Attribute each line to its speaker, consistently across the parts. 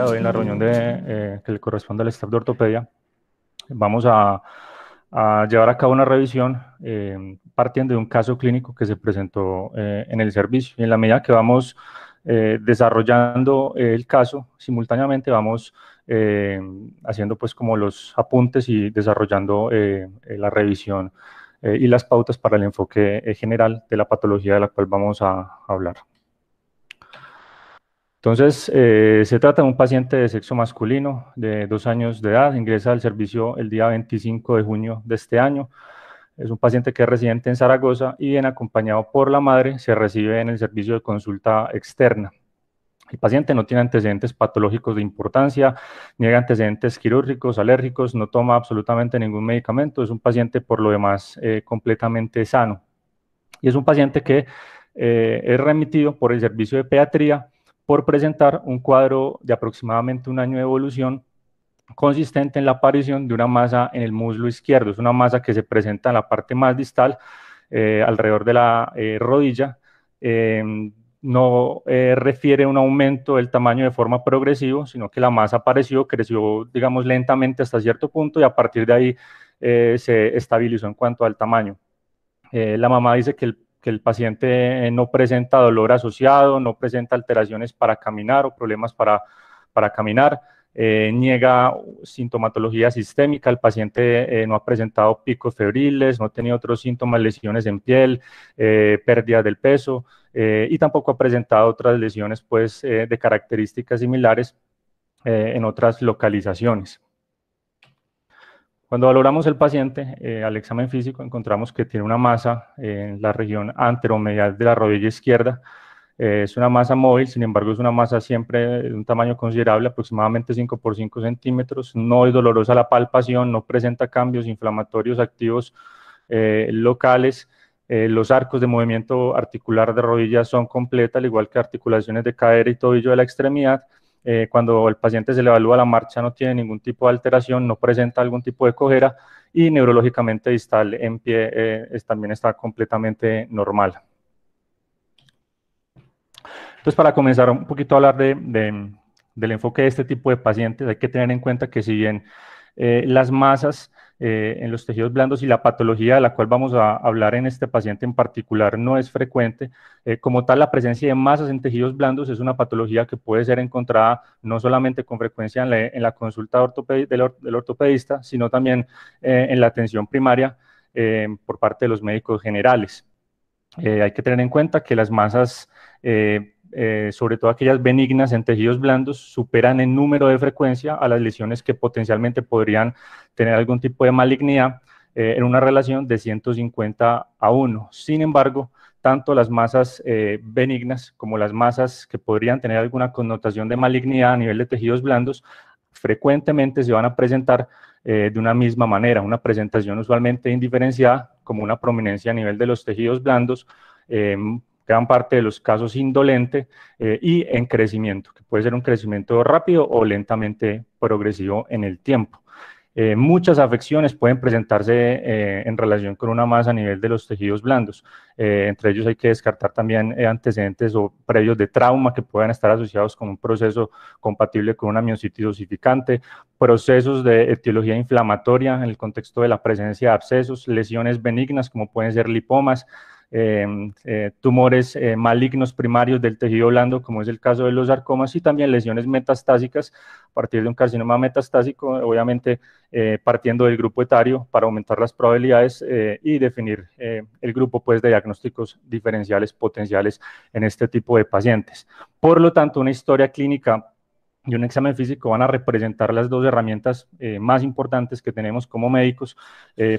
Speaker 1: hoy, en la reunión de, eh, que le corresponde al staff de ortopedia, vamos a, llevar a cabo una revisión eh, partiendo de un caso clínico que se presentó eh, en el servicio. Y en la medida que vamos desarrollando el caso, simultáneamente vamos haciendo pues como los apuntes y desarrollando la revisión y las pautas para el enfoque general de la patología de la cual vamos a hablar. Entonces, eh, se trata de un paciente de sexo masculino de dos años de edad, ingresa al servicio el día 25 de junio de este año. Es un paciente que es residente en Zaragoza y viene acompañado por la madre, se recibe en el servicio de consulta externa. El paciente no tiene antecedentes patológicos de importancia, niega antecedentes quirúrgicos, alérgicos, no toma absolutamente ningún medicamento, es un paciente por lo demás eh, completamente sano. Y es un paciente que eh, es remitido por el servicio de pediatría por presentar un cuadro de aproximadamente un año de evolución consistente en la aparición de una masa en el muslo izquierdo. Es una masa que se presenta en la parte más distal, eh, alrededor de la eh, rodilla. Em, no eh, refiere un aumento del tamaño de forma progresiva, sino que la masa apareció, creció, digamos, lentamente hasta cierto punto y a partir de ahí se estabilizó en cuanto al tamaño. la mamá dice que el que el paciente eh, no presenta dolor asociado, no presenta alteraciones para caminar o problemas para, caminar, eh, niega sintomatología sistémica, el paciente eh, no ha presentado picos febriles, no ha tenido otros síntomas, lesiones en piel, pérdida del peso y tampoco ha presentado otras lesiones pues, de características similares en otras localizaciones. Cuando valoramos el paciente eh, al examen físico, encontramos que tiene una masa en la región anteromedial de la rodilla izquierda. Eh, es una masa móvil, sin embargo, es una masa siempre de un tamaño considerable, aproximadamente 5 por 5 centímetros. No es dolorosa la palpación, no presenta cambios inflamatorios activos eh, locales. los arcos de movimiento articular de rodilla son completos, al igual que articulaciones de cadera y tobillo de la extremidad eh, cuando el paciente se le evalúa la marcha no tiene ningún tipo de alteración, no presenta algún tipo de cojera y neurológicamente distal en pie eh, también está completamente normal. Entonces, para comenzar un poquito a hablar del enfoque de este tipo de pacientes, hay que tener en cuenta que si bien eh, las masas eh, en los tejidos blandos y la patología de la cual vamos a hablar en este paciente en particular no es frecuente. Eh, como tal, la presencia de masas en tejidos blandos es una patología que puede ser encontrada no solamente con frecuencia en la, consulta del, ortopedista, sino también eh, en la atención primaria por parte de los médicos generales. hay que tener en cuenta que las masas eh, sobre todo aquellas benignas en tejidos blandos, superan en número de frecuencia a las lesiones que potencialmente podrían tener algún tipo de malignidad eh, en una relación de 150 a 1. Sin embargo, tanto las masas eh, benignas como las masas que podrían tener alguna connotación de malignidad a nivel de tejidos blandos frecuentemente se van a presentar de una misma manera, una presentación usualmente indiferenciada como una prominencia a nivel de los tejidos blandos, gran parte de los casos indolente eh, y en crecimiento, que puede ser un crecimiento rápido o lentamente progresivo en el tiempo. Eh, muchas afecciones pueden presentarse eh, en relación con una masa a nivel de los tejidos blandos. entre ellos hay que descartar también antecedentes o previos de trauma que puedan estar asociados con un proceso compatible con una miositis osificante, procesos de etiología inflamatoria en el contexto de la presencia de abscesos, lesiones benignas como pueden ser lipomas, Em, eh, tumores eh, malignos primarios del tejido blando, como es el caso de los sarcomas, y también lesiones metastásicas a partir de un carcinoma metastásico, obviamente eh, partiendo del grupo etario para aumentar las probabilidades y definir el grupo pues, de diagnósticos diferenciales potenciales en este tipo de pacientes. Por lo tanto, una historia clínica y un examen físico van a representar las dos herramientas más importantes que tenemos como médicos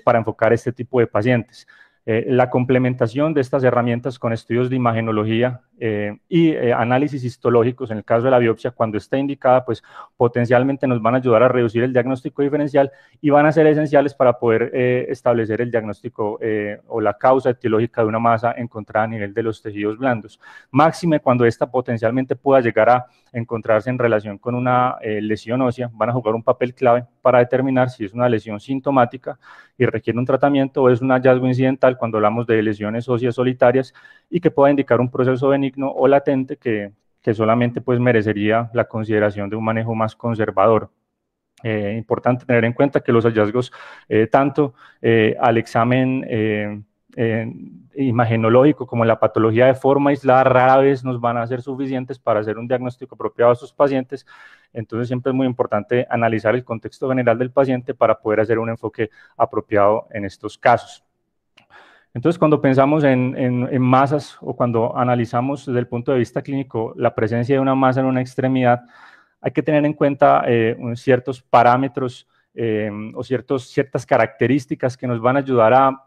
Speaker 1: para enfocar este tipo de pacientes. Eh, la complementación de estas herramientas con estudios de imagenología eh, y eh, análisis histológicos, en el caso de la biopsia, cuando está indicada, pues potencialmente nos van a ayudar a reducir el diagnóstico diferencial y van a ser esenciales para poder establecer el diagnóstico o la causa etiológica de una masa encontrada a nivel de los tejidos blandos. Máxime cuando esta potencialmente pueda llegar a encontrarse en relación con una lesión ósea, van a jugar un papel clave para determinar si es una lesión sintomática y requiere un tratamiento o es un hallazgo incidental cuando hablamos de lesiones óseas solitarias y que pueda indicar un proceso benigno o latente que, solamente pues merecería la consideración de un manejo más conservador. Eh, importante tener en cuenta que los hallazgos, eh, tanto eh, al examen eh, imagenológico como la patología de forma aislada rara vez nos van a ser suficientes para hacer un diagnóstico apropiado a sus pacientes. Entonces siempre es muy importante analizar el contexto general del paciente para poder hacer un enfoque apropiado en estos casos. Entonces, cuando pensamos en, en, masas o cuando analizamos desde el punto de vista clínico la presencia de una masa en una extremidad, hay que tener en cuenta eh, ciertos parámetros eh, o ciertos, ciertas características que nos van a ayudar a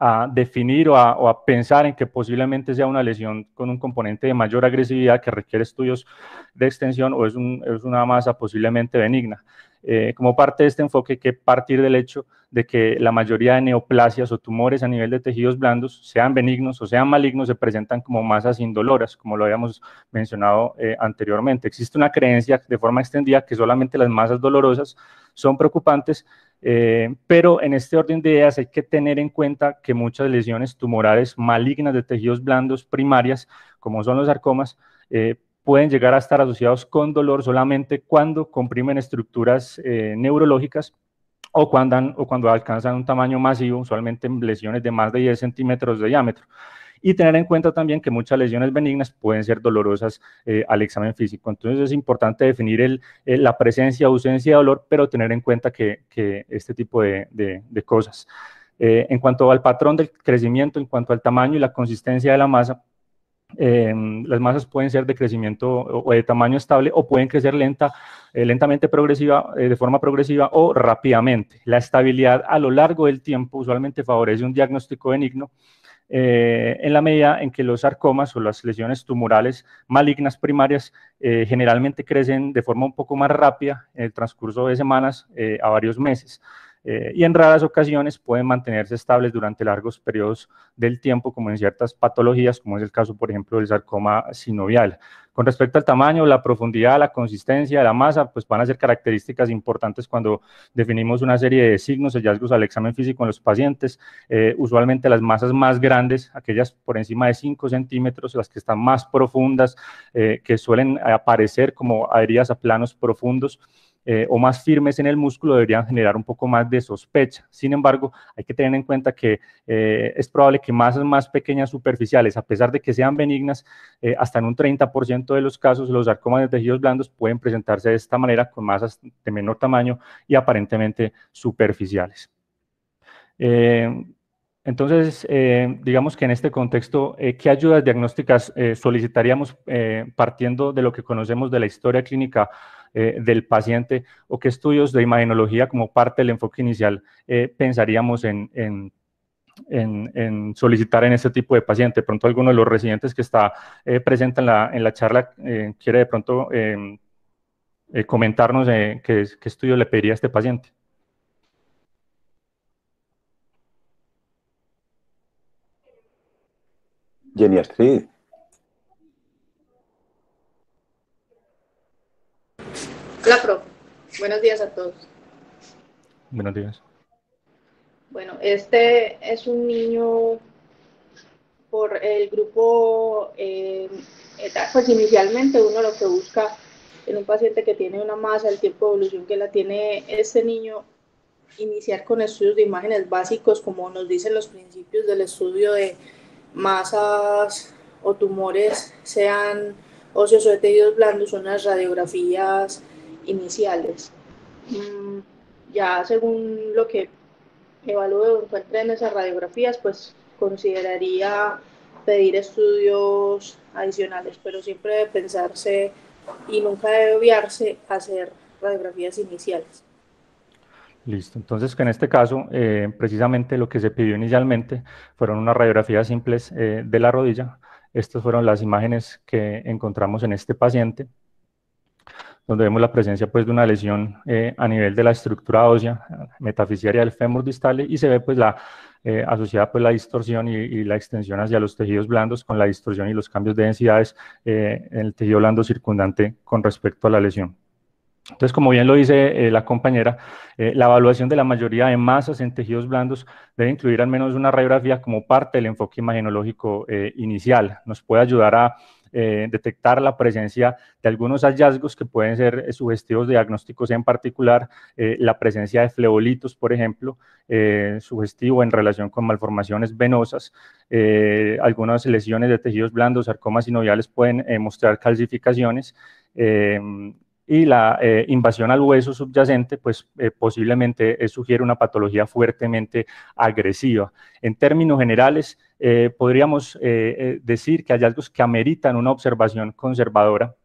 Speaker 1: a definir o a, pensar en que posiblemente sea una lesión con un componente de mayor agresividad que requiere estudios de extensión o es, una masa posiblemente benigna. Eh, como parte de este enfoque hay que partir del hecho de que la mayoría de neoplasias o tumores a nivel de tejidos blandos, sean benignos o sean malignos, se presentan como masas indoloras, como lo habíamos mencionado eh, anteriormente. Existe una creencia de forma extendida que solamente las masas dolorosas son preocupantes, eh, pero en este orden de ideas hay que tener en cuenta que muchas lesiones tumorales malignas de tejidos blandos primarias, como son los sarcomas, eh, pueden llegar a estar asociados con dolor solamente cuando comprimen estructuras eh, neurológicas o cuando, o cuando alcanzan un tamaño masivo, usualmente en lesiones de más de 10 centímetros de diámetro y tener en cuenta también que muchas lesiones benignas pueden ser dolorosas eh, al examen físico. Entonces es importante definir eh, la presencia, o ausencia de dolor, pero tener en cuenta que, este tipo de, cosas. Eh, en cuanto al patrón del crecimiento, en cuanto al tamaño y la consistencia de la masa, em, las masas pueden ser de crecimiento o de tamaño estable o pueden crecer lenta, lentamente progresiva, de forma progresiva o rápidamente. La estabilidad a lo largo del tiempo usualmente favorece un diagnóstico benigno eh, en la medida en que los sarcomas o las lesiones tumorales malignas primarias eh, generalmente crecen de forma un poco más rápida en el transcurso de semanas eh, a varios meses. Eh, y en raras ocasiones pueden mantenerse estables durante largos periodos del tiempo, como en ciertas patologías, como es el caso, por ejemplo, del sarcoma sinovial. Con respecto al tamaño, la profundidad, la consistencia, la masa, pues van a ser características importantes cuando definimos una serie de signos, hallazgos al examen físico en los pacientes. Eh, usualmente las masas más grandes, aquellas por encima de 5 centímetros, las que están más profundas, eh, que suelen aparecer como adheridas a planos profundos, eh, o más firmes en el músculo deberían generar un poco más de sospecha. Sin embargo, hay que tener en cuenta que eh, es probable que masas más pequeñas superficiales, a pesar de que sean benignas, eh, hasta en un 30% de los casos los sarcomas de tejidos blandos pueden presentarse de esta manera con masas de menor tamaño y aparentemente superficiales. Entonces, digamos que en este contexto, ¿qué ayudas diagnósticas solicitaríamos partiendo de lo que conocemos de la historia clínica eh, del paciente o qué estudios de imagenología como parte del enfoque inicial eh, pensaríamos en, solicitar en este tipo de paciente. De pronto alguno de los residentes que está eh, presente en la, en la charla quiere de pronto em, comentarnos qué, qué, estudio le pediría a este paciente. Jenny Astrid.
Speaker 2: Hola, profe. Buenos días a todos. Buenos días. Bueno, este es un niño por el grupo, eh, eh, pues inicialmente uno lo que busca en un paciente que tiene una masa, el tiempo de evolución que la tiene este niño, iniciar con estudios de imágenes básicos, como nos dicen los principios del estudio de masas o tumores, sean óseos o e tejidos blandos, son las radiografías iniciales. Mm, ya según lo que evalúe o encuentre en esas radiografías, pues consideraría pedir estudios adicionales, pero siempre debe pensarse y nunca debe obviarse hacer radiografías iniciales.
Speaker 1: Listo, entonces que en este caso eh, precisamente lo que se pidió inicialmente fueron unas radiografías simples eh, de la rodilla. Estas fueron las imágenes que encontramos en este paciente donde vemos la presencia pues, de una lesión eh, a nivel de la estructura ósea metafisiaria del fémur distal y se ve pues, la, eh, asociada pues, la distorsión y, la extensión hacia los tejidos blandos con la distorsión y los cambios de densidades eh, en el tejido blando circundante con respecto a la lesión. Entonces, como bien lo dice la compañera, la evaluación de la mayoría de masas en tejidos blandos debe incluir al menos una radiografía como parte del enfoque imagenológico inicial. Nos puede ayudar a eh, detectar la presencia de algunos hallazgos que pueden ser eh, sugestivos diagnósticos, en particular eh, la presencia de flebolitos, por ejemplo, sugestivo en relación con malformaciones venosas. algunas lesiones de tejidos blandos, sarcomas noviales pueden mostrar calcificaciones y la eh, invasión al hueso subyacente, pues eh, posiblemente eh, sugiere una patología fuertemente agresiva. En términos generales, podríamos decir que hay hallazgos que ameritan una observación conservadora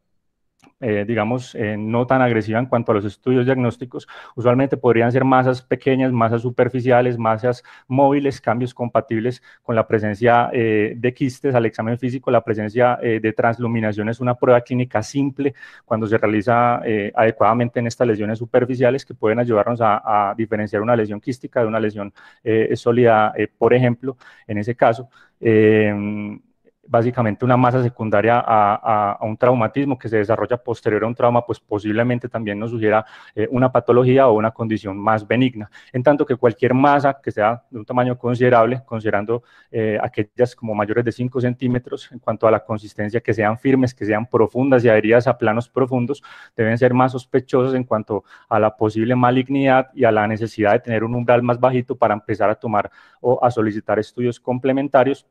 Speaker 1: eh, digamos, eh, no tan agresiva en cuanto a los estudios diagnósticos, usualmente podrían ser masas pequeñas, masas superficiales, masas móviles, cambios compatibles con la presencia eh, de quistes al examen físico, la presencia de transluminación es una prueba clínica simple cuando se realiza adecuadamente en estas lesiones superficiales que pueden ayudarnos a, a diferenciar una lesión quística de una lesión sólida, por ejemplo, en ese caso básicamente una masa secundaria a, a, un traumatismo que se desarrolla posterior a un trauma, pues posiblemente también nos sugiera eh, una patología o una condición más benigna. En tanto que cualquier masa que sea de un tamaño considerable, considerando eh, aquellas como mayores de 5 centímetros, en cuanto a la consistencia, que sean firmes, que sean profundas y adheridas a planos profundos, deben ser más sospechosos en cuanto a la posible malignidad y a la necesidad de tener un umbral más bajito para empezar a tomar o a solicitar estudios complementarios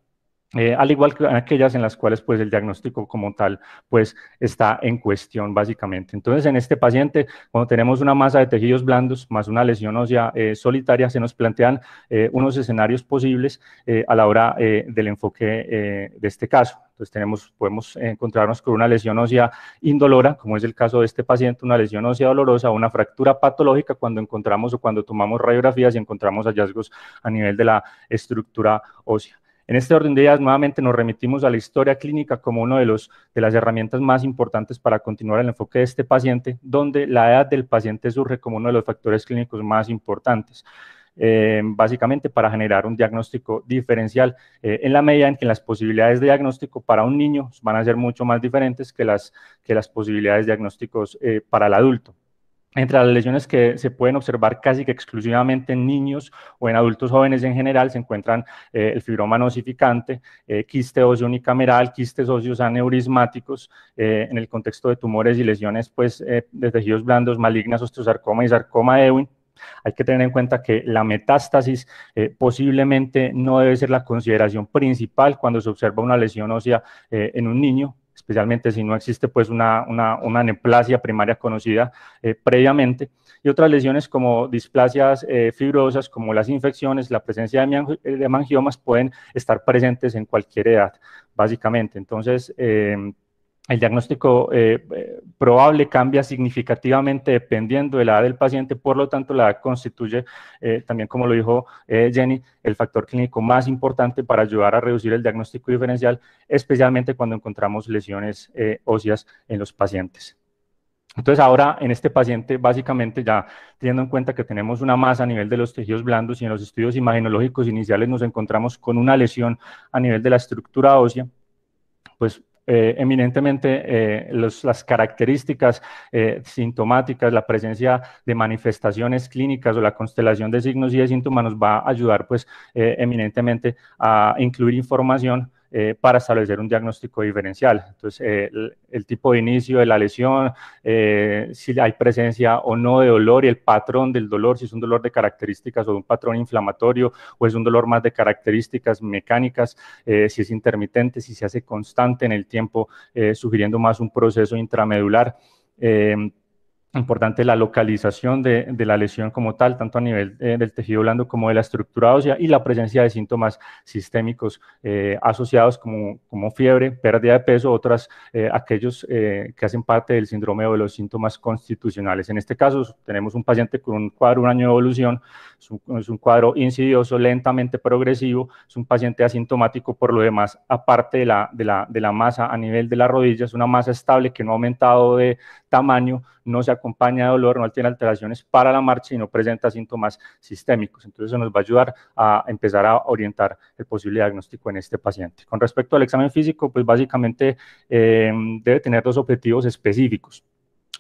Speaker 1: eh, al igual que aquellas en las cuales pues, el diagnóstico como tal pues, está en cuestión básicamente. Entonces, en este paciente, cuando tenemos una masa de tejidos blandos más una lesión ósea eh, solitaria, se nos plantean eh, unos escenarios posibles a la hora del enfoque de este caso. Entonces tenemos, podemos encontrarnos con una lesión ósea indolora, como es el caso de este paciente, una lesión ósea dolorosa, una fractura patológica cuando encontramos o cuando tomamos radiografías y encontramos hallazgos a nivel de la estructura ósea. En este orden de ideas, nuevamente nos remitimos a la historia clínica como una de, los, de las herramientas más importantes para continuar el enfoque de este paciente, donde la edad del paciente surge como uno de los factores clínicos más importantes. Eh, básicamente para generar un diagnóstico diferencial, eh, en la medida en que las posibilidades de diagnóstico para un niño van a ser mucho más diferentes que las, que las posibilidades de diagnósticos eh, para el adulto. Entre las lesiones que se pueden observar casi que exclusivamente en niños o en adultos jóvenes en general se encuentran eh, el fibroma nocificante, eh, quiste óseo unicameral, quistes óseos aneurismáticos, eh, en el contexto de tumores y lesiones pues, de tejidos blandos malignas, osteosarcoma y sarcoma de Ewing. Hay que tener en cuenta que la metástasis posiblemente no debe ser la consideración principal cuando se observa una lesión ósea en un niño, especialmente si no existe pues una, una, primaria conocida eh, previamente, y otras lesiones como displasias eh, fibrosas, como las infecciones, la presencia eh, de, mangiomas pueden estar presentes en cualquier edad, básicamente. Entonces, el diagnóstico eh, probable cambia significativamente dependiendo de la edad del paciente, por lo tanto la edad constituye, eh, también como lo dijo eh, Jenny, el factor clínico más importante para ayudar a reducir el diagnóstico diferencial, especialmente cuando encontramos lesiones óseas en los pacientes. Entonces ahora en este paciente básicamente ya teniendo en cuenta que tenemos una masa a nivel de los tejidos blandos y en los estudios imaginológicos iniciales nos encontramos con una lesión a nivel de la estructura ósea, pues eh, eminentemente eh, las características eh, sintomáticas, la presencia de manifestaciones clínicas o la constelación de signos y de síntomas nos va a ayudar pues eminentemente a incluir información eh, para establecer un diagnóstico diferencial. Entonces, eh, el, tipo de inicio de la lesión, eh, si hay presencia o no de dolor y el patrón del dolor, si es un dolor de características o de un patrón inflamatorio o es un dolor más de características mecánicas, si es intermitente, si se hace constante en el tiempo, sugiriendo más un proceso intramedular importante la localización de, de, la lesión como tal, tanto a nivel eh, del tejido blando como de la estructura ósea y la presencia de síntomas sistémicos eh, asociados como, como, fiebre, pérdida de peso, otras, eh, aquellos que hacen parte del síndrome o de los síntomas constitucionales. En este caso tenemos un paciente con un cuadro, un año de evolución, es un, cuadro insidioso, lentamente progresivo, es un paciente asintomático por lo demás, aparte de la, de la, de la masa a nivel de la rodilla, es una masa estable que no ha aumentado de tamaño, no se ha acompaña dolor, no tiene alteraciones para la marcha y no presenta síntomas sistémicos. Entonces, eso nos va a ayudar a empezar a orientar el posible diagnóstico en este paciente. Con respecto al examen físico, pues básicamente eh, debe tener dos objetivos específicos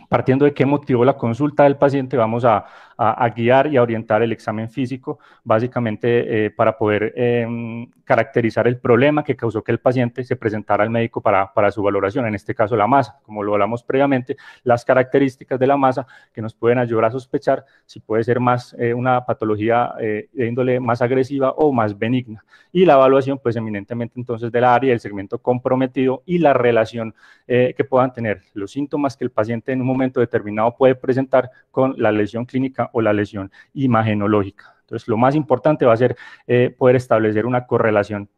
Speaker 1: partiendo de qué motivo la consulta del paciente, vamos a, a, guiar y a orientar el examen físico, básicamente eh, para poder em, caracterizar el problema que causó que el paciente se presentara al médico para, para su valoración, en este caso la masa, como lo hablamos previamente, las características de la masa que nos pueden ayudar a sospechar si puede ser más eh, una patología eh, de índole más agresiva o más benigna. Y la evaluación, pues eminentemente entonces del área, del segmento comprometido y la relación que puedan tener los síntomas que el paciente en un momento determinado puede presentar con la lesión clínica o la lesión imagenológica. Entonces, lo más importante va a ser eh, poder establecer una correlación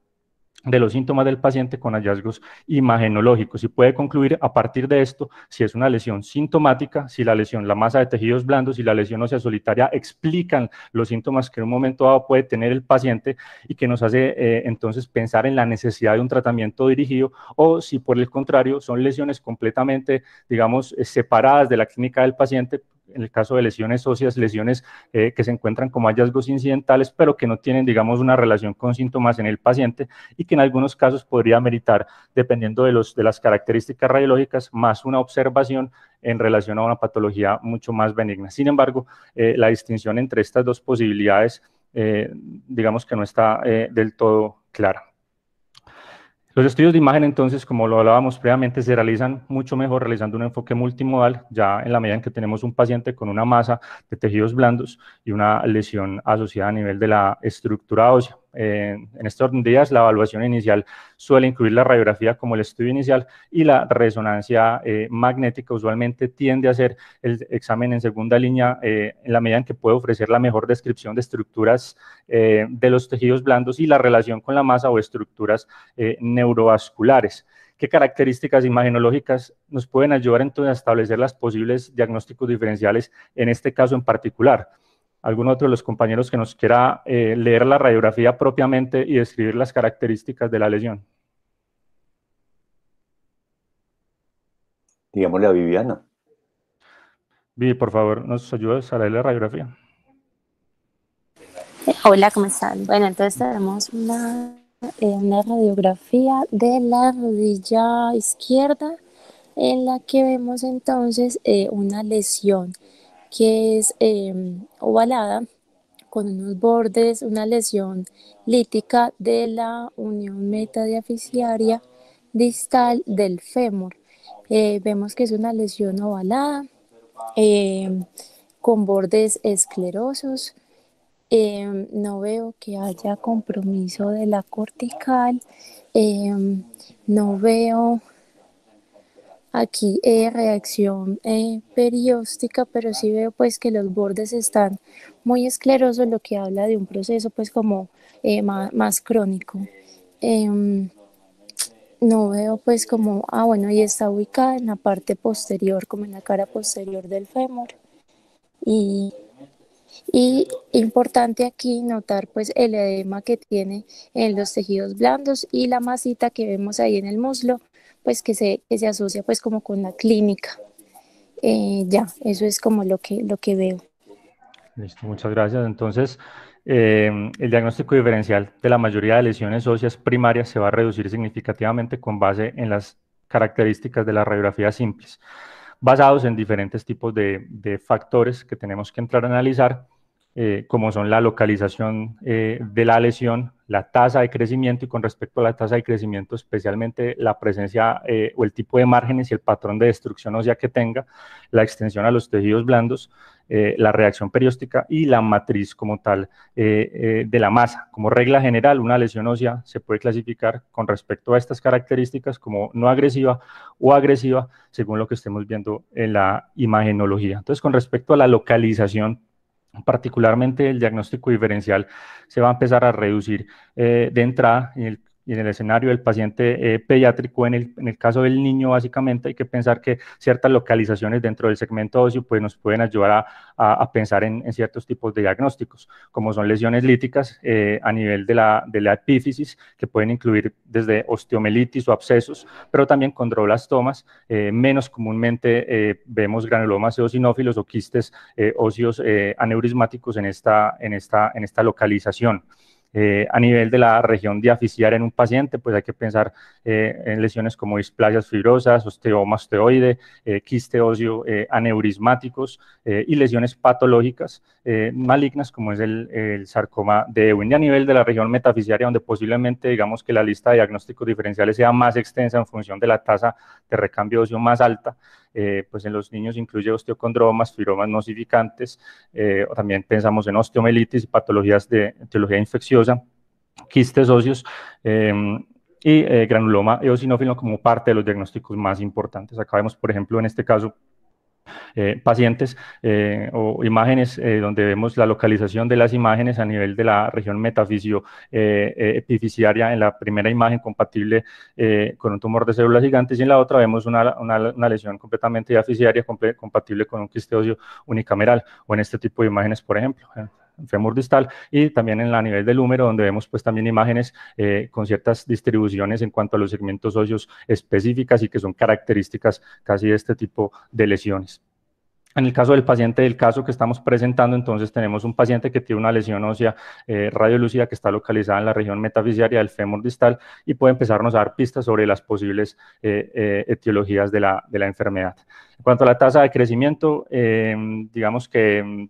Speaker 1: de los síntomas del paciente con hallazgos imagenológicos y puede concluir a partir de esto si es una lesión sintomática, si la lesión, la masa de tejidos blandos y si la lesión ósea solitaria explican los síntomas que en un momento dado puede tener el paciente y que nos hace eh, entonces pensar en la necesidad de un tratamiento dirigido o si por el contrario son lesiones completamente, digamos, eh, separadas de la clínica del paciente en el caso de lesiones óseas, lesiones eh, que se encuentran como hallazgos incidentales, pero que no tienen, digamos, una relación con síntomas en el paciente y que en algunos casos podría meritar, dependiendo de, los, de las características radiológicas, más una observación en relación a una patología mucho más benigna. Sin embargo, eh, la distinción entre estas dos posibilidades, eh, digamos que no está del todo clara. Los estudios de imagen, entonces, como lo hablábamos previamente, se realizan mucho mejor realizando un enfoque multimodal, ya en la medida en que tenemos un paciente con una masa de tejidos blandos y una lesión asociada a nivel de la estructura ósea en estos días la evaluación inicial suele incluir la radiografía como el estudio inicial y la resonancia eh, magnética usualmente tiende a ser el examen en segunda línea eh, en la medida en que puede ofrecer la mejor descripción de estructuras eh, de los tejidos blandos y la relación con la masa o estructuras neurovasculares qué características imagenológicas nos pueden ayudar entonces a establecer los posibles diagnósticos diferenciales en este caso en particular algún otro de los compañeros que nos quiera eh, leer la radiografía propiamente y describir las características de la lesión. Digámosle a Viviana. Vivi, por favor, nos ayudes a leer la radiografía. Eh, hola,
Speaker 2: ¿cómo están? Bueno, entonces tenemos eh, una, radiografía de la rodilla izquierda en la que vemos entonces una lesión que es em, ovalada con unos bordes, una lesión lítica de la unión metadiaficiaria distal del fémur. Eh, vemos que es una lesión ovalada em, con bordes esclerosos. Em, no veo que haya compromiso de la cortical. no veo aquí eh, reacción eh, perióstica, pero sí veo pues que los bordes están muy esclerosos, lo que habla de un proceso pues como eh, más, crónico. Em, no veo pues como, ah bueno, y está ubicada en la parte posterior, como en la cara posterior del fémur. Y, y importante aquí notar pues el edema que tiene en los tejidos blandos y la masita que vemos ahí en el muslo pues que se, asocia pues como con la clínica. Eh, ya, eso es como lo que, lo que veo.
Speaker 1: Listo, muchas gracias. Entonces, eh, el diagnóstico diferencial de la mayoría de lesiones óseas primarias se va a reducir significativamente con base en las características de la radiografía simples, basados en diferentes tipos de factores que tenemos que entrar a analizar eh, como son la localización eh, de la lesión, la tasa de crecimiento y con respecto a la tasa de crecimiento, especialmente la presencia eh, o el tipo de márgenes y el patrón de destrucción ósea que tenga, la extensión a los tejidos blandos, la reacción perióstica y la matriz como tal de la masa. Como regla general, una lesión ósea se puede clasificar con respecto a estas características como no agresiva o agresiva, según lo que estemos viendo en la imagenología. Entonces, con respecto a la localización particularmente el diagnóstico diferencial se va a empezar a reducir eh, de entrada en el y en el escenario del paciente eh, pediátrico, en el, caso del niño, básicamente hay que pensar que ciertas localizaciones dentro del segmento óseo pues, nos pueden ayudar a, pensar en, ciertos tipos de diagnósticos, como son lesiones líticas eh, a nivel de la, epífisis, que pueden incluir desde osteomelitis o abscesos, pero también condroblastomas. Eh, menos comúnmente eh, vemos granulomas eosinófilos o quistes óseos aneurismáticos en esta localización. Eh, a nivel de la región diafisiar en un paciente, pues hay que pensar eh, en lesiones como displasias fibrosas, osteoma osteoide, eh, quiste óseo aneurismáticos y lesiones patológicas malignas como es el, sarcoma de Wind a nivel de la región metafisiaria, donde posiblemente digamos que la lista de diagnósticos diferenciales sea más extensa en función de la tasa de recambio óseo más alta, eh, pues en los niños incluye osteocondromas, fibromas nocificantes, eh, también pensamos en osteomelitis patologías de etiología infecciosa, quistes óseos eh, y granuloma eosinófilo como parte de los diagnósticos más importantes. Acá vemos, por ejemplo, en este caso, eh, pacientes eh, o imágenes eh, donde vemos la localización de las imágenes a nivel de la región metafisio epificiaria eh, en la primera imagen compatible con un tumor de células gigantes y en la otra vemos una, una, lesión completamente aficiaria compatible con un quisteocio unicameral o en este tipo de imágenes por ejemplo fémur distal y también en la nivel del húmero donde vemos pues también imágenes eh, con ciertas distribuciones en cuanto a los segmentos óseos específicas y que son características casi de este tipo de lesiones. En el caso del paciente del caso que estamos presentando, entonces tenemos un paciente que tiene una lesión ósea eh, radiolúcida que está localizada en la región metafisiaria del fémur distal y puede empezarnos a dar pistas sobre las posibles eh, etiologías de la, de la, enfermedad. En cuanto a la tasa de crecimiento, digamos que mm,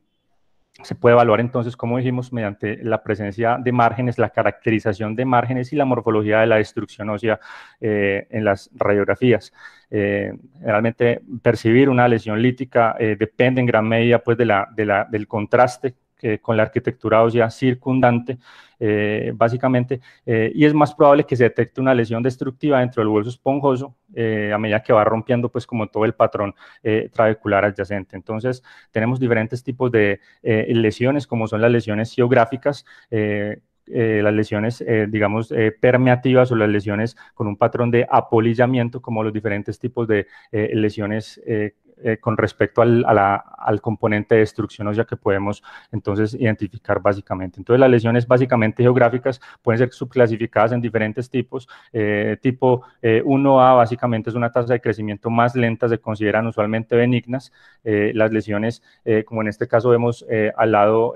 Speaker 1: se puede evaluar entonces, como dijimos, mediante la presencia de márgenes, la caracterización de márgenes y la morfología de la destrucción ósea eh, en las radiografías. Generalmente, eh, realmente percibir una lesión lítica eh, depende en gran medida pues, de la, del contraste eh, con la arquitectura ósea circundante, eh, básicamente, eh, y es más probable que se detecte una lesión destructiva dentro del hueso esponjoso a medida que va rompiendo, pues, como todo el patrón trabecular adyacente. Entonces, tenemos diferentes tipos de lesiones, como son las lesiones geográficas, las lesiones, digamos, permeativas o las lesiones con un patrón de apolillamiento, como los diferentes tipos de lesiones eh, con respecto al, al, componente de destrucción sea que podemos entonces identificar básicamente. Entonces las lesiones básicamente geográficas pueden ser subclasificadas en diferentes tipos. Eh, tipo 1A eh, básicamente es una tasa de crecimiento más lenta, se consideran usualmente benignas. las lesiones, como en este caso vemos al lado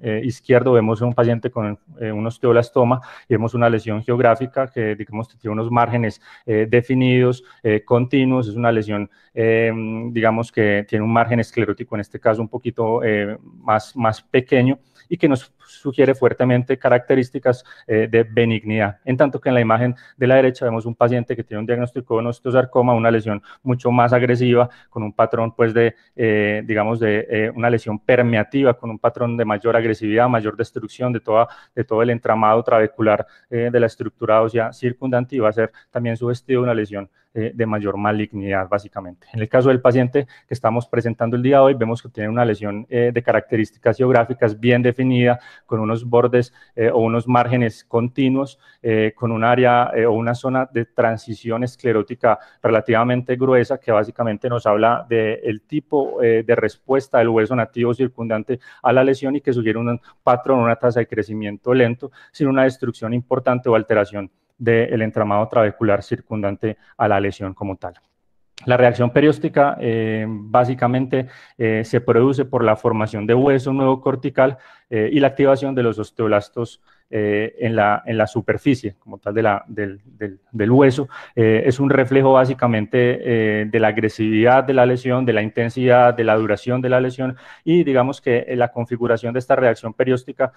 Speaker 1: eh, izquierdo vemos un paciente con eh, un osteoblastoma y vemos una lesión geográfica que, digamos, tiene unos márgenes eh, definidos, continuos, es una lesión, digamos, que tiene un margen esclerótico, en este caso un poquito más, más pequeño, y que nos sugiere fuertemente características eh, de benignidad, en tanto que en la imagen de la derecha vemos un paciente que tiene un diagnóstico de osteosarcoma, una lesión mucho más agresiva, con un patrón pues de, eh, digamos, de eh, una lesión permeativa, con un patrón de mayor agresividad, mayor destrucción de, toda, de todo el entramado trabecular de la estructura ósea circundante y va a ser también su una lesión eh, de mayor malignidad, básicamente. En el caso del paciente que estamos presentando el día de hoy, vemos que tiene una lesión eh, de características geográficas bien definida, con unos bordes eh, o unos márgenes continuos, con un área o una zona de transición esclerótica relativamente gruesa, que básicamente nos habla del tipo de respuesta del hueso nativo circundante a la lesión y que sugiere un patrón, una tasa de crecimiento lento, sin una destrucción importante o alteración del entramado trabecular circundante a la lesión como tal. La reacción perióstica eh, básicamente eh, se produce por la formación de hueso nuevo cortical eh, y la activación de los osteoblastos eh, en, la, en, la, superficie como tal de la, del, del, hueso. Eh, es un reflejo básicamente eh, de la agresividad de la lesión, de la intensidad, de la duración de la lesión y digamos que la configuración de esta reacción perióstica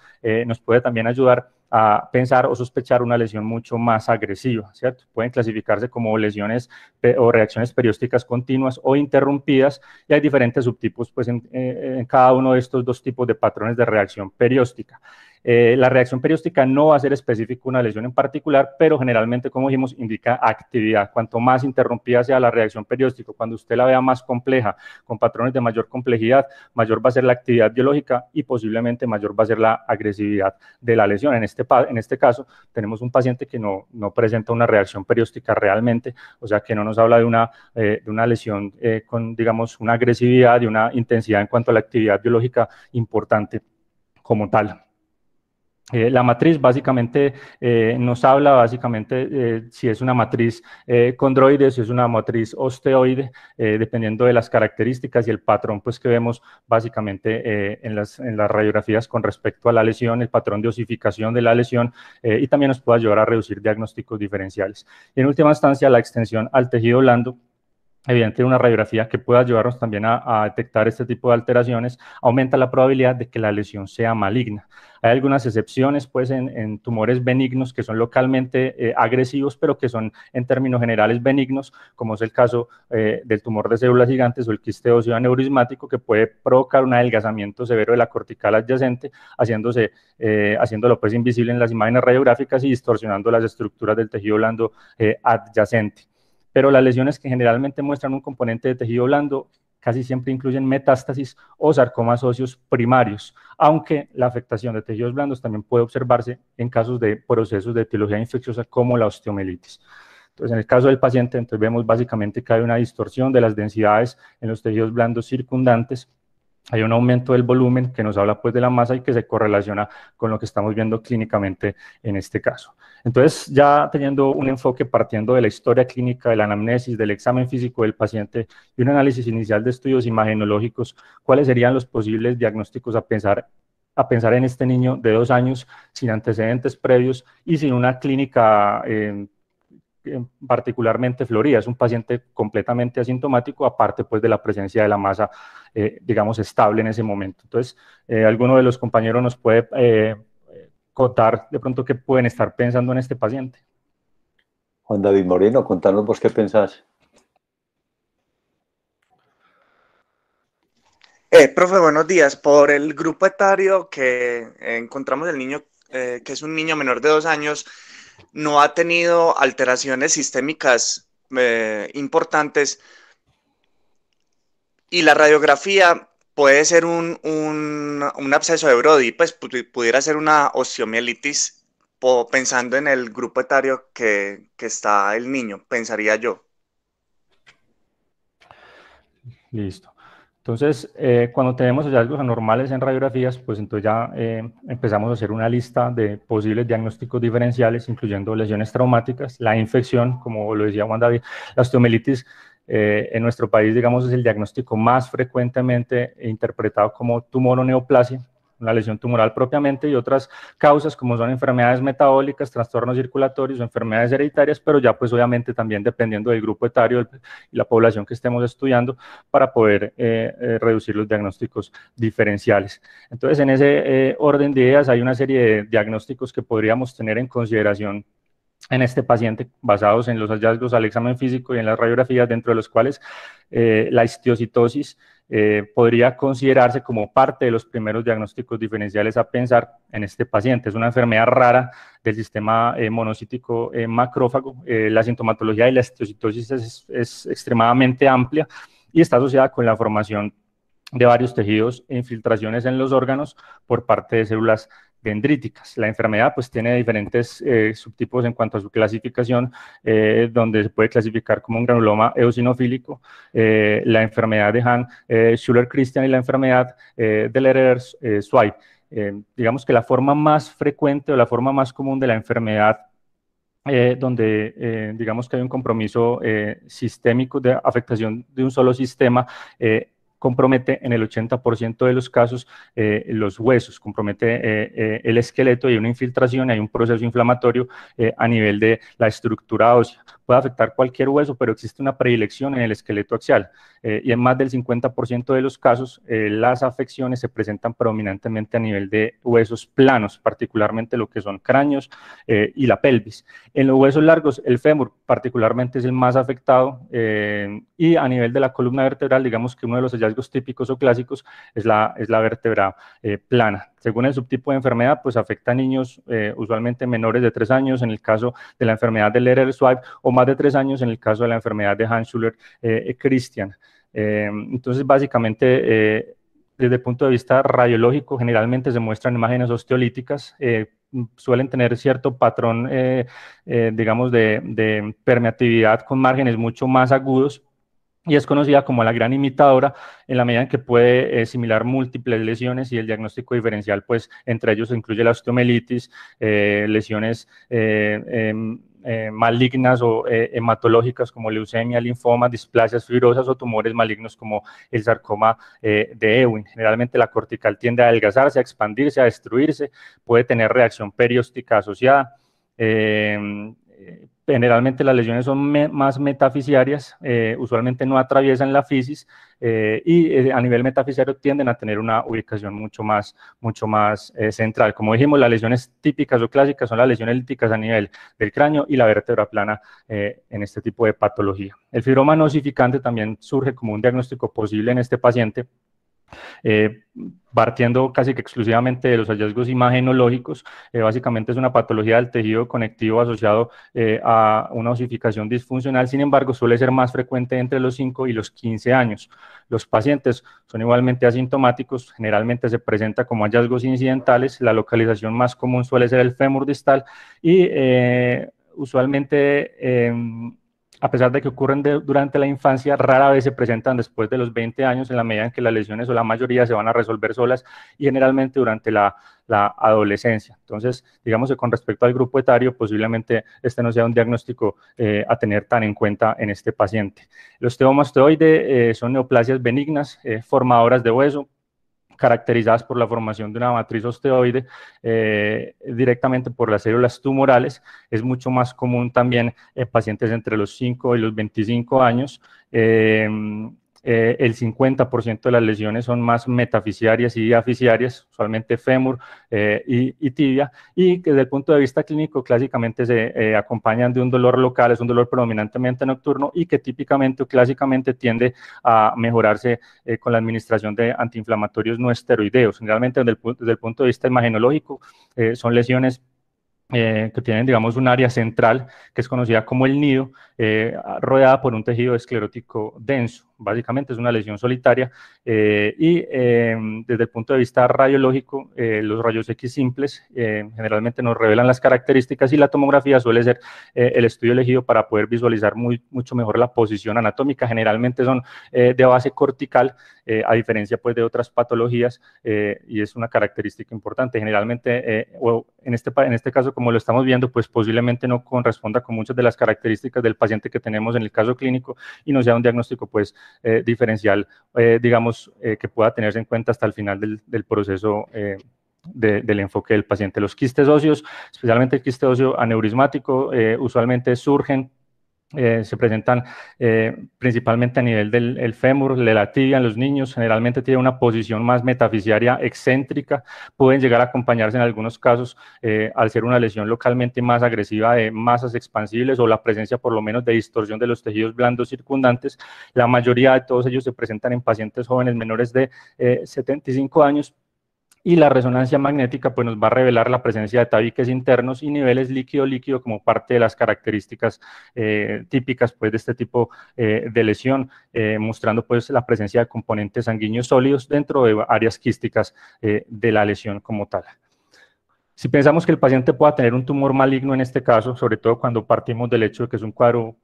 Speaker 1: nos puede también ayudar a pensar o sospechar una lesión mucho más agresiva, ¿cierto? Pueden clasificarse como lesiones o reacciones periósticas continuas o interrumpidas y hay diferentes subtipos pues en, en cada uno de estos dos tipos de patrones de reacción perióstica. Eh, la reacción perióstica no va a ser específica una lesión en particular, pero generalmente, como dijimos, indica actividad. Cuanto más interrumpida sea la reacción perióstica, cuando usted la vea más compleja, con patrones de mayor complejidad, mayor va a ser la actividad biológica y posiblemente mayor va a ser la agresividad de la lesión. En este, en este caso, tenemos un paciente que no, presenta una reacción perióstica realmente, o sea que no nos habla de una, eh, lesión eh, con, digamos, una agresividad y una intensidad en cuanto a la actividad biológica importante como tal. Eh, la matriz básicamente eh, nos habla básicamente eh, si es una matriz condroide, si es una matriz osteoide, dependiendo de las características y el patrón pues, que vemos básicamente en las, radiografías con respecto a la lesión, el patrón de osificación de la lesión y también nos puede ayudar a reducir diagnósticos diferenciales. en última instancia, la extensión al tejido blando Evidentemente una radiografía que pueda ayudarnos también a, detectar este tipo de alteraciones, aumenta la probabilidad de que la lesión sea maligna. Hay algunas excepciones, pues, en, tumores benignos que son localmente eh, agresivos, pero que son en términos generales benignos, como es el caso eh, del tumor de células gigantes o el quiste óseo aneurismático, que puede provocar un adelgazamiento severo de la cortical adyacente, haciéndose, eh, haciéndolo pues invisible en las imágenes radiográficas y distorsionando las estructuras del tejido blando adyacente pero las lesiones que generalmente muestran un componente de tejido blando casi siempre incluyen metástasis o sarcomas óseos primarios, aunque la afectación de tejidos blandos también puede observarse en casos de procesos de etiología infecciosa como la osteomelitis. Entonces, en el caso del paciente, entonces vemos básicamente que hay una distorsión de las densidades en los tejidos blandos circundantes hay un aumento del volumen que nos habla pues de la masa y que se correlaciona con lo que estamos viendo clínicamente en este caso. Entonces, ya teniendo un enfoque partiendo de la historia clínica, de la anamnesis, del examen físico del paciente y un análisis inicial de estudios imagenológicos, ¿cuáles serían los posibles diagnósticos a pensar a pensar en este niño de dos años sin antecedentes previos y sin una clínica eh, particularmente Florida, es un paciente completamente asintomático, aparte pues de la presencia de la masa, eh, digamos, estable en ese momento. Entonces, eh, alguno de los compañeros nos puede eh, contar de pronto qué pueden estar pensando en este paciente. Juan David Moreno, contanos vos qué pensás. profe, buenos días. Por el grupo etario que encontramos el niño, que es un niño menor de dos años, no ha tenido alteraciones sistémicas eh, importantes y la radiografía puede ser un, absceso de Brody, pues pudiera ser una osteomielitis pensando en el grupo etario que está el niño, pensaría yo. Listo. Entonces, eh, cuando tenemos hallazgos anormales en radiografías, pues entonces ya eh, empezamos a hacer una lista de posibles diagnósticos diferenciales, incluyendo lesiones traumáticas, la infección, como lo decía Juan David, la osteomelitis eh, en nuestro país, digamos, es el diagnóstico más frecuentemente interpretado como tumor o neoplasia, la lesión tumoral propiamente y otras causas como son enfermedades metabólicas, trastornos circulatorios o enfermedades hereditarias, pero ya pues obviamente también dependiendo del grupo etario y la población que estemos estudiando para poder eh, eh, reducir los diagnósticos diferenciales. Entonces en ese eh, orden de ideas hay una serie de diagnósticos que podríamos tener en consideración en este paciente basados en los hallazgos al examen físico y en las radiografías, dentro de los cuales eh, la histiocitosis eh, podría considerarse como parte de los primeros diagnósticos diferenciales a pensar en este paciente. Es una enfermedad rara del sistema eh, monocítico eh, macrófago. la sintomatología de la histiocitosis es, es extremadamente amplia y está asociada con la formación de varios tejidos e infiltraciones en los órganos por parte de células la enfermedad pues tiene diferentes eh, subtipos en cuanto a su clasificación, eh, donde se puede clasificar como un granuloma eosinofílico, eh, la enfermedad de Han, Schuller-Christian y la enfermedad de lerner swipe digamos que la forma más frecuente o la forma más común de la enfermedad donde digamos que hay un compromiso sistémico de afectación de un solo sistema, compromete en el 80% de los casos eh, los huesos, compromete eh, eh, el esqueleto y hay una infiltración, hay un proceso inflamatorio a nivel de la estructura ósea. Puede afectar cualquier hueso, pero existe una predilección en el esqueleto axial y en más del 50% de los casos las afecciones se presentan predominantemente a nivel de huesos planos, particularmente lo que son cráneos y la pelvis. En los huesos largos, el fémur particularmente es el más afectado y a nivel de la columna vertebral, digamos que uno de los hallazgos típicos o clásicos es la, es la vértebra eh, plana. Según el subtipo de enfermedad, pues afecta a niños eh, usualmente menores de tres años en el caso de la enfermedad de lerner swipe o más de tres años en el caso de la enfermedad de Hanschuler-Christian. Eh, em, entonces, básicamente desde el punto de vista radiológico, generalmente se muestran imágenes osteolíticas, suelen tener cierto patrón, digamos, de, permeatividad con márgenes mucho más agudos y es conocida como la gran imitadora en la medida en que puede eh, simular múltiples lesiones y el diagnóstico diferencial, pues entre ellos incluye la osteomelitis, eh, lesiones eh, em, malignas o hematológicas como leucemia, linfoma, displasias fibrosas o tumores malignos como el sarcoma de Ewing. Generalmente la cortical tiende a adelgazarse, a expandirse, a destruirse, puede tener reacción perióstica asociada em, Generalmente las lesiones son más metafisiarias, eh, usualmente no atraviesan la fisis eh, y eh, a nivel metafisiario tienden a tener una ubicación mucho más, mucho más central. Como dijimos, las lesiones típicas o clásicas son las lesiones líticas a nivel del cráneo y la vértebra plana en este tipo de patología. El fibroma nocificante también surge como un diagnóstico posible en este paciente eh, partiendo casi que exclusivamente de los hallazgos imagenológicos, eh, básicamente es una patología del tejido conectivo asociado eh, a una osificación disfuncional, sin embargo suele ser más frecuente entre los 5 y los 15 años. Los pacientes son igualmente asintomáticos, generalmente se presenta como hallazgos incidentales, la localización más común suele ser el fémur distal y usualmente em, a pesar de que ocurren durante la infancia, rara vez se presentan después de los 20 años en la medida en que las lesiones o la mayoría se van a resolver solas y generalmente durante la, adolescencia. Entonces, digamos que con respecto al grupo etario, posiblemente este no sea un diagnóstico eh, a tener tan en cuenta en este paciente. Los teomastoides eh, son neoplasias benignas, eh, formadoras de hueso, caracterizadas por la formación de una matriz osteoide eh, directamente por las células tumorales. Es mucho más común también en pacientes entre los 5 y los 25 años. Eh, eh, el 50% de las lesiones son más metaficiarias y aficiarias, usualmente fémur eh, y, tibia, y que desde el punto de vista clínico clásicamente se eh, acompañan de un dolor local, es un dolor predominantemente nocturno y que típicamente o clásicamente tiende a mejorarse con la administración de antiinflamatorios no esteroideos. Generalmente desde el, punto de vista imagenológico son lesiones que tienen, digamos, un área central que es conocida como el nido, rodeada por un tejido esclerótico denso básicamente es una lesión solitaria. Eh, y eh, desde el punto de vista radiológico, eh, los rayos X simples generalmente nos revelan las características y la tomografía suele ser el estudio elegido para poder visualizar muy, mucho mejor la posición anatómica. Generalmente son de base cortical, a diferencia pues, de otras patologías, y es una característica importante. Generalmente, en, este, en este caso, como lo estamos viendo, pues posiblemente no corresponda con muchas de las características del paciente que tenemos en el caso clínico y no sea un diagnóstico pues eh, diferencial, eh, digamos, eh, que pueda tenerse en cuenta hasta el final del, proceso del enfoque del paciente. Los quistes óseos, especialmente el quiste óseo aneurismático, usualmente surgen eh, se presentan eh, principalmente a nivel del fémur, de la tibia en los niños, generalmente tienen una posición más metafisiaria excéntrica, pueden llegar a acompañarse en algunos casos eh, al ser una lesión localmente más agresiva de masas expansibles o la presencia por lo menos de distorsión de los tejidos blandos circundantes. La mayoría de todos ellos se presentan en pacientes jóvenes menores de 75 años, y la resonancia magnética pues, nos va a revelar la presencia de tabiques internos y niveles líquido-líquido como parte de las características eh, típicas pues, de este tipo eh, de lesión, eh, mostrando pues, la presencia de componentes sanguíneos sólidos dentro de áreas quísticas de la lesión como tal. Si pensamos que el paciente pueda tener un tumor maligno en este caso, sobre todo cuando partimos del hecho de que es un cuadro,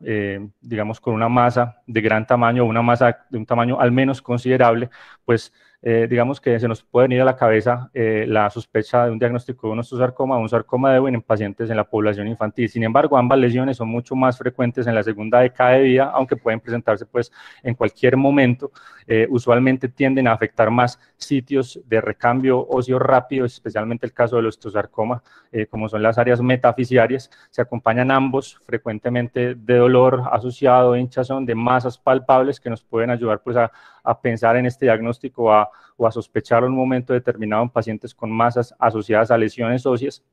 Speaker 1: digamos, con una masa de gran tamaño, una masa de un tamaño al menos considerable, pues eh, digamos que se nos puede venir a la cabeza eh, la sospecha de un diagnóstico de un osteosarcoma o un sarcoma de Ewing en pacientes en la población infantil. Sin embargo, ambas lesiones son mucho más frecuentes en la segunda década de vida, aunque pueden presentarse pues en cualquier momento. Eh, usualmente tienden a afectar más sitios de recambio óseo rápido, especialmente el caso del osteosarcoma, como son las áreas metafisiarias. Se acompañan ambos frecuentemente de dolor asociado, hinchazón, de masas palpables que nos pueden ayudar pues a a pensar en este diagnóstico o a sospechar un momento determinado en pacientes con masas asociadas a lesiones óseas.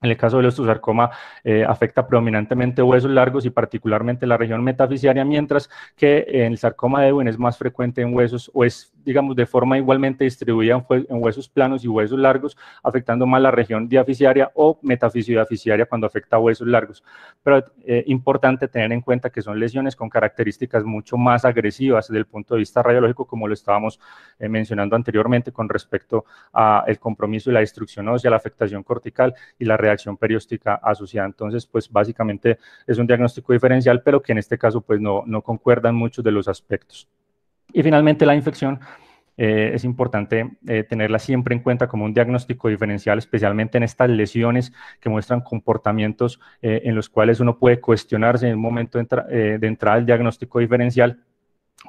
Speaker 1: En el caso del osteosarcoma, eh, afecta predominantemente huesos largos y particularmente la región metafisiaria, mientras que en el sarcoma de Ewing es más frecuente en huesos o es digamos, de forma igualmente distribuida en huesos planos y huesos largos, afectando más la región diafisiaria o metafisio-diafisiaria cuando afecta a huesos largos. Pero es eh, importante tener en cuenta que son lesiones con características mucho más agresivas desde el punto de vista radiológico, como lo estábamos eh, mencionando anteriormente con respecto al compromiso y la destrucción ósea, la afectación cortical y la reacción perióstica asociada. Entonces, pues básicamente es un diagnóstico diferencial, pero que en este caso pues no, no concuerdan muchos de los aspectos. Y finalmente la infección eh, es importante eh, tenerla siempre en cuenta como un diagnóstico diferencial, especialmente en estas lesiones que muestran comportamientos eh, en los cuales uno puede cuestionarse en el momento de, entrar de entrada diagnóstico diferencial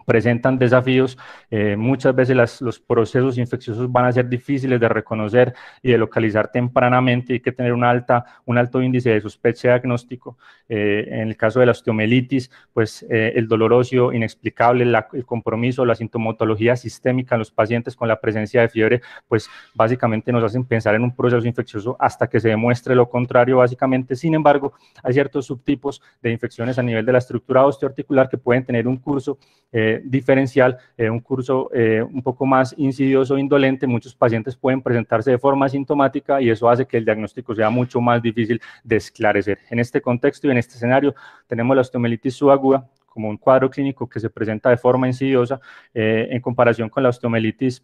Speaker 1: presentan desafíos. Eh, muchas veces los procesos infecciosos van a ser difíciles de reconocer y de localizar tempranamente. Hay que tener alta, un alto índice de sospecha diagnóstico. Eh, en el caso de la osteomelitis, pues eh, el dolor óseo inexplicable, el compromiso, la sintomatología sistémica en los pacientes con la presencia de fiebre, pues básicamente nos hacen pensar en un proceso infeccioso hasta que se demuestre lo contrario, básicamente. Sin embargo, hay ciertos subtipos de infecciones a nivel de la estructura osteoarticular que pueden tener un curso eh, diferencial, eh, un curso eh, un poco más insidioso, indolente, muchos pacientes pueden presentarse de forma asintomática y eso hace que el diagnóstico sea mucho más difícil de esclarecer. En este contexto y en este escenario tenemos la osteomelitis subaguda, como un cuadro clínico que se presenta de forma insidiosa eh, en comparación con la osteomelitis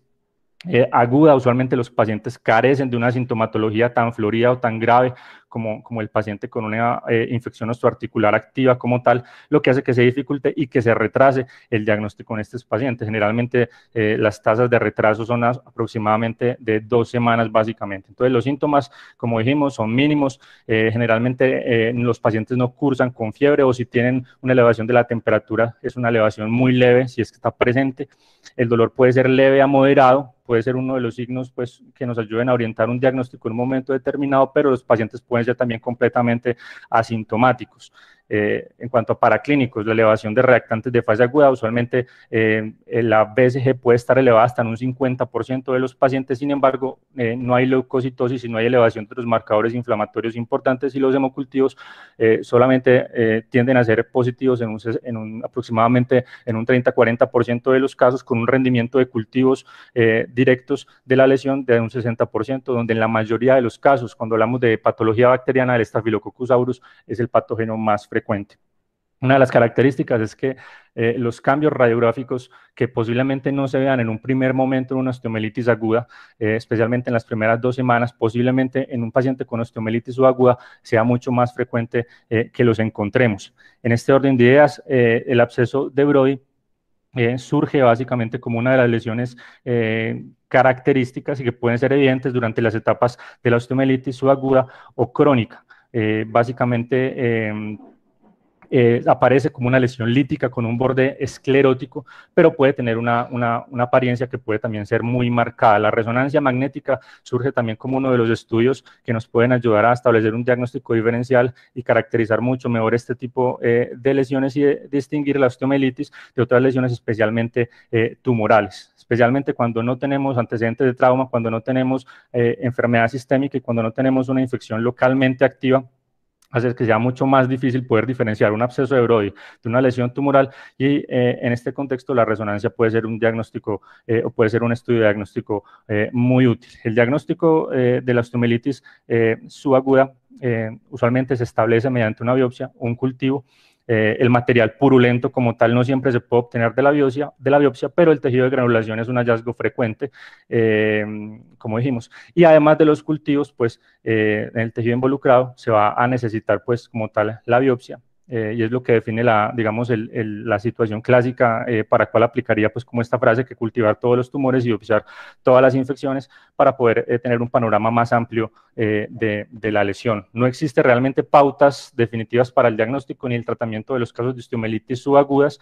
Speaker 1: aguda. Usualmente los pacientes carecen de una sintomatología tan florida o tan grave como, el paciente con una eh, infección osteoarticular activa como tal, lo que hace que se dificulte y que se retrase el diagnóstico en estos pacientes. Generalmente eh, las tasas de retraso son aproximadamente de dos semanas básicamente. Entonces los síntomas, como dijimos, son mínimos. Eh, generalmente los pacientes no cursan con fiebre o si tienen una elevación de la temperatura es una elevación muy leve si es que está presente. El dolor puede ser leve a moderado, puede ser uno de los signos pues, que nos ayuden a orientar un diagnóstico en un momento determinado, pero los pacientes pueden pueden ser también completamente asintomáticos. Eh, en cuanto a paraclínicos, la elevación de reactantes de fase aguda, usualmente eh, la BSG puede estar elevada hasta en un 50% de los pacientes, sin embargo, eh, no hay leucocitosis y no hay elevación de los marcadores inflamatorios importantes y los hemocultivos solamente tienden a ser positivos en, un, aproximadamente en un 30-40% de los casos con un rendimiento de cultivos directos de la lesión de un 60%, donde en la mayoría de los casos, cuando hablamos de patología bacteriana, el Staphylococcus aureus es el patógeno más frecuente frecuente. Una de las características es que eh, los cambios radiográficos que posiblemente no se vean en un primer momento en una osteomelitis aguda, eh, especialmente en las primeras dos semanas, posiblemente en un paciente con osteomelitis aguda sea mucho más frecuente eh, que los encontremos. En este orden de ideas, el absceso de Brody surge básicamente como una de las lesiones características y que pueden ser evidentes durante las etapas de la osteomelitis aguda o crónica. básicamente, em, eh, aparece como una lesión lítica con un borde esclerótico, pero puede tener una, una, apariencia que puede también ser muy marcada. La resonancia magnética surge también como uno de los estudios que nos pueden ayudar a establecer un diagnóstico diferencial y caracterizar mucho mejor este tipo eh, de lesiones y distinguir la osteomelitis de otras lesiones especialmente eh, tumorales especialmente cuando no tenemos antecedentes de trauma, cuando no tenemos enfermedad sistémica y cuando no tenemos una infección localmente activa, hace que sea mucho más difícil poder diferenciar un absceso de Brody de una lesión tumoral y eh, en este contexto la resonancia puede ser un diagnóstico eh, o puede ser un estudio diagnóstico eh, muy útil. El diagnóstico de la ostomilitis subaguda usualmente se establece mediante una biopsia, un cultivo eh, el material purulento como tal no siempre se puede obtener de la biopsia, de la biopsia pero el tejido de granulación es un hallazgo frecuente, eh, como dijimos. Y además de los cultivos, pues eh, en el tejido involucrado se va a necesitar pues como tal la biopsia eh, y es lo que define la, digamos, la situación clásica eh, para cual aplicaría, pues, como esta frase que cultivar todos los tumores y observar todas las infecciones para poder eh, tener un panorama más amplio de, la lesión. No existe realmente pautas definitivas para el diagnóstico ni el tratamiento de los casos de osteomelitis subagudas,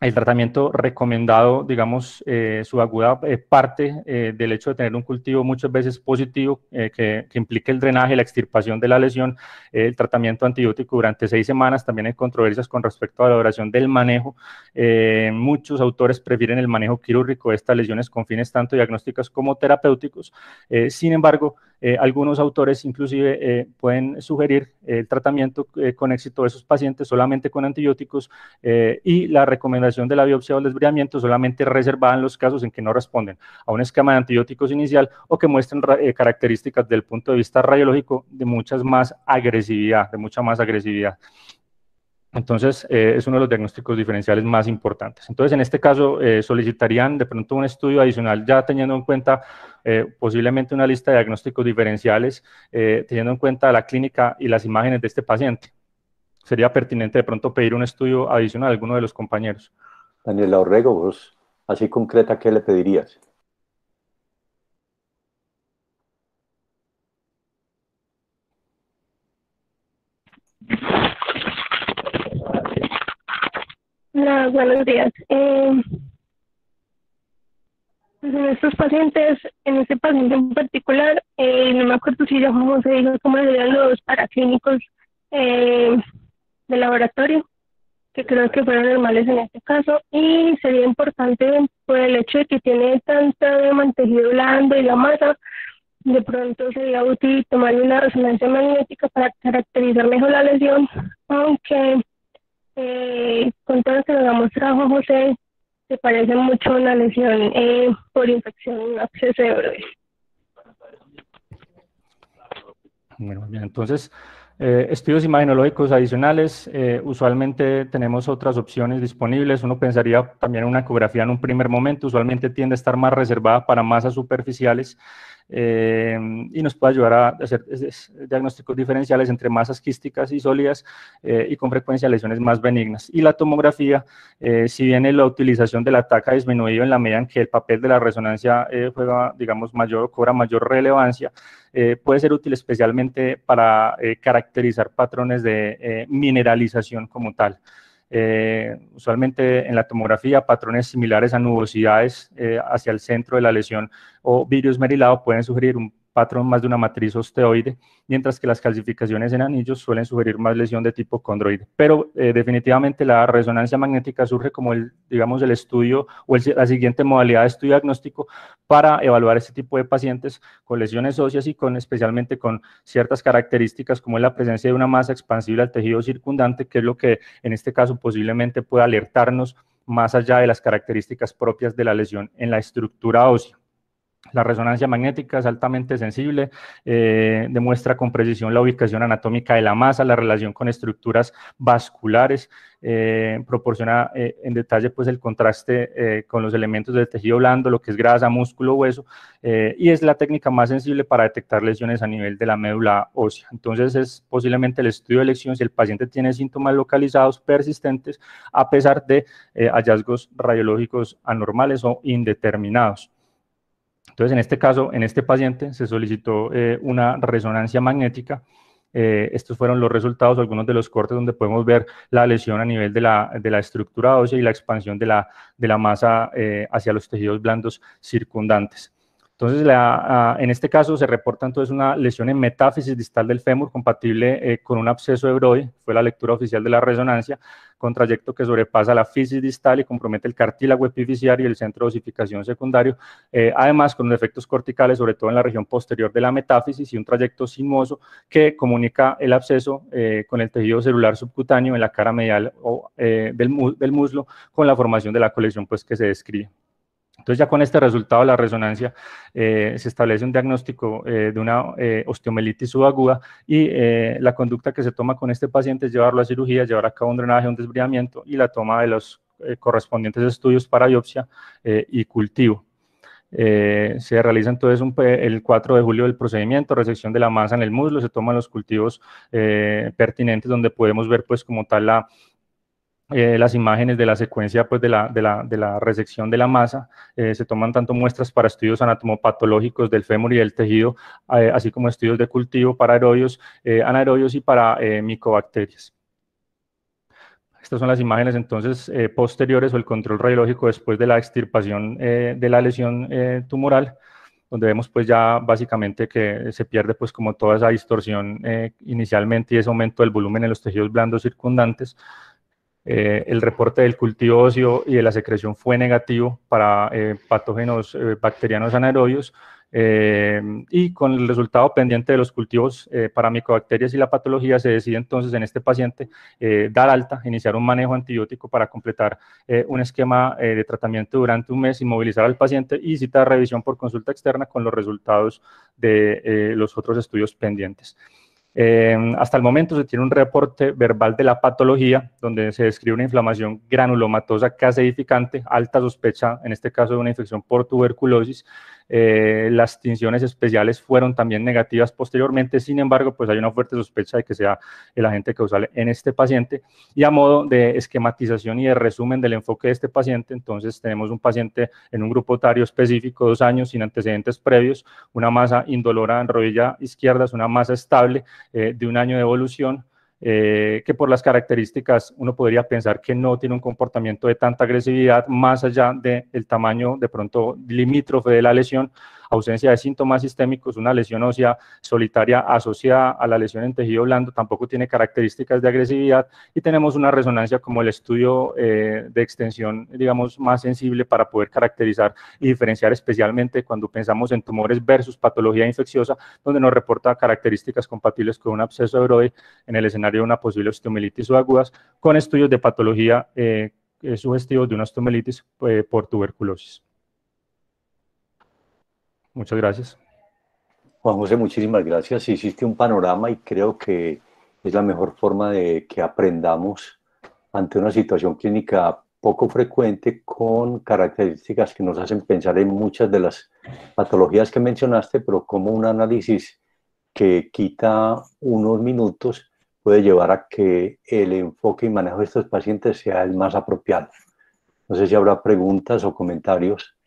Speaker 1: el tratamiento recomendado, digamos, eh, su aguda eh, parte eh, del hecho de tener un cultivo muchas veces positivo que, que, implique el drenaje, la extirpación de la lesión, el tratamiento antibiótico durante seis semanas. También hay controversias con respecto a la duración del manejo. muchos autores prefieren el manejo quirúrgico de estas lesiones con fines tanto diagnósticos como terapéuticos. sin embargo, eh, algunos autores inclusive eh, pueden sugerir eh, el tratamiento con éxito de esos pacientes solamente con antibióticos y la recomendación de la biopsia o el desbridamiento solamente reservada en los casos en que no responden a un esquema de antibióticos inicial o que muestren características del punto de vista radiológico de muchas más agresividad, de mucha más agresividad. Entonces, eh, es uno de los diagnósticos diferenciales más importantes. Entonces, en este caso, eh, solicitarían de pronto un estudio adicional, ya teniendo en cuenta eh, posiblemente una lista de diagnósticos diferenciales, teniendo en cuenta la clínica y las imágenes de este paciente. Sería pertinente de pronto pedir un estudio adicional a alguno de los compañeros. Daniel Orrego, vos, así concreta, ¿qué le pedirías? buenos días. en eh, estos pacientes, en este paciente en particular, eh, no me acuerdo si ya como se dijo, cómo serían los paraclínicos eh, de laboratorio, que creo que fueron normales en este caso, y sería importante por el hecho de que tiene tanta de mantenido blando y la masa, de pronto sería útil tomar una resonancia magnética para caracterizar mejor la lesión, aunque
Speaker 2: eh,
Speaker 1: con todo lo que nos ha mostrado José, se parece mucho a una lesión eh, por infección accesible. Bueno, bien, entonces, eh, estudios imaginológicos adicionales, eh, usualmente tenemos otras opciones disponibles. Uno pensaría también en una ecografía en un primer momento, usualmente tiende a estar más reservada para masas superficiales. Eh, y nos puede ayudar a hacer diagnósticos diferenciales entre masas quísticas y sólidas eh, y con frecuencia lesiones más benignas. Y la tomografía, eh, si bien la utilización de la ha disminuido en la medida en que el papel de la resonancia juega, digamos, mayor, cobra mayor relevancia, puede ser útil especialmente para caracterizar patrones de mineralización como tal. Eh, usualmente en la tomografía, patrones similares a nubosidades eh, hacia el centro de la lesión o virus merilado pueden sugerir un patrón más de una matriz osteoide, mientras que las calcificaciones en anillos suelen sugerir más lesión de tipo condroide. Pero eh, definitivamente la resonancia magnética surge como el, digamos, el estudio o la siguiente modalidad de estudio diagnóstico para evaluar este tipo de pacientes con lesiones óseas y con especialmente con ciertas características como la presencia de una masa expansible al tejido circundante, que es lo que en este caso posiblemente pueda alertarnos más allá de las características propias de la lesión en la estructura ósea. La resonancia magnética es altamente sensible, eh, demuestra con precisión la ubicación anatómica de la masa, la relación con estructuras vasculares, eh, proporciona eh, en detalle pues, el contraste con los elementos del tejido blando, lo que es grasa, músculo, hueso, y es la técnica más sensible para detectar lesiones a nivel de la médula ósea. Entonces es posiblemente el estudio de elección si el paciente tiene síntomas localizados persistentes a pesar de hallazgos radiológicos anormales o indeterminados. Entonces, en este caso, en este paciente se solicitó eh, una resonancia magnética. Eh, estos fueron los resultados, algunos de los cortes donde podemos ver la lesión a nivel de la, de la estructura ósea y la expansión de la, de la masa eh, hacia los tejidos blandos circundantes. Entonces, la, en este caso se reporta entonces una lesión en metáfisis distal del fémur compatible eh, con un absceso de Brody, fue la lectura oficial de la resonancia, con trayecto que sobrepasa la fisis distal y compromete el cartílago epificiario y el centro de osificación secundario, eh, además con efectos corticales, sobre todo en la región posterior de la metáfisis y un trayecto sinuoso que comunica el absceso eh, con el tejido celular subcutáneo en la cara medial o, del, del muslo con la formación de la colección pues, que se describe. Entonces ya con este resultado de la resonancia eh, se establece un diagnóstico eh, de una eh, osteomelitis subaguda y la conducta que se toma con este paciente es llevarlo a cirugía, llevar a cabo un drenaje, un desbriamiento y la toma de los correspondientes estudios para biopsia y cultivo. se realiza entonces el 4 de julio el procedimiento, resección de la masa en el muslo, se toman los cultivos pertinentes donde podemos ver pues como tal la, eh, las imágenes de la secuencia pues, de, la, de, de la resección de la masa. Eh, se toman tanto muestras para estudios anatomopatológicos del fémur y del tejido, eh, así como estudios de cultivo para aerobios, anaerobios y para micobacterias. Estas son las imágenes entonces posteriores o el control radiológico después de la extirpación de la lesión tumoral, donde vemos pues ya básicamente que se pierde pues como toda esa distorsión inicialmente y ese aumento del volumen en los tejidos blandos circundantes, eh, el reporte del cultivo óseo y de la secreción fue negativo para eh, patógenos eh, bacterianos anaerobios y con el resultado pendiente de los cultivos para micobacterias y la patología se decide entonces en este paciente dar alta, iniciar un manejo antibiótico para completar un esquema de tratamiento durante un mes, inmovilizar al paciente y citar revisión por consulta externa con los resultados de los otros estudios pendientes. Em, hasta el momento se tiene un reporte verbal de la patología donde se describe una inflamación granulomatosa caseificante, alta sospecha en este caso de una infección por tuberculosis, eh, las tinciones especiales fueron también negativas posteriormente, sin embargo, pues hay una fuerte sospecha de que sea el agente causal en este paciente. Y a modo de esquematización y de resumen del enfoque de este paciente, entonces tenemos un paciente en un grupo otario específico, dos años, sin antecedentes previos, una masa indolora en rodilla izquierda, es una masa estable eh, de un año de evolución, eh, que por las características uno podría pensar que no tiene un comportamiento de tanta agresividad más allá del el tamaño de pronto limítrofe de la lesión, ausencia de síntomas sistémicos, una lesión ósea solitaria asociada a la lesión en tejido blando, tampoco tiene características de agresividad y tenemos una resonancia como el estudio eh, de extensión, digamos, más sensible para poder caracterizar y diferenciar especialmente cuando pensamos en tumores versus patología infecciosa, donde nos reporta características compatibles con un absceso de brode en el escenario de una posible osteomelitis o agudas, con estudios de patología eh, eh sugestivos de una osteomelitis eh, por tuberculosis. Muchas gracias. Juan José, muchísimas gracias. Hiciste un panorama y creo que es la mejor forma de que aprendamos ante una situación clínica poco frecuente con características que nos hacen pensar en muchas de las patologías que mencionaste, pero como un análisis que quita unos minutos puede llevar a que el enfoque y manejo de estos pacientes sea el más apropiado. No sé si habrá preguntas o comentarios.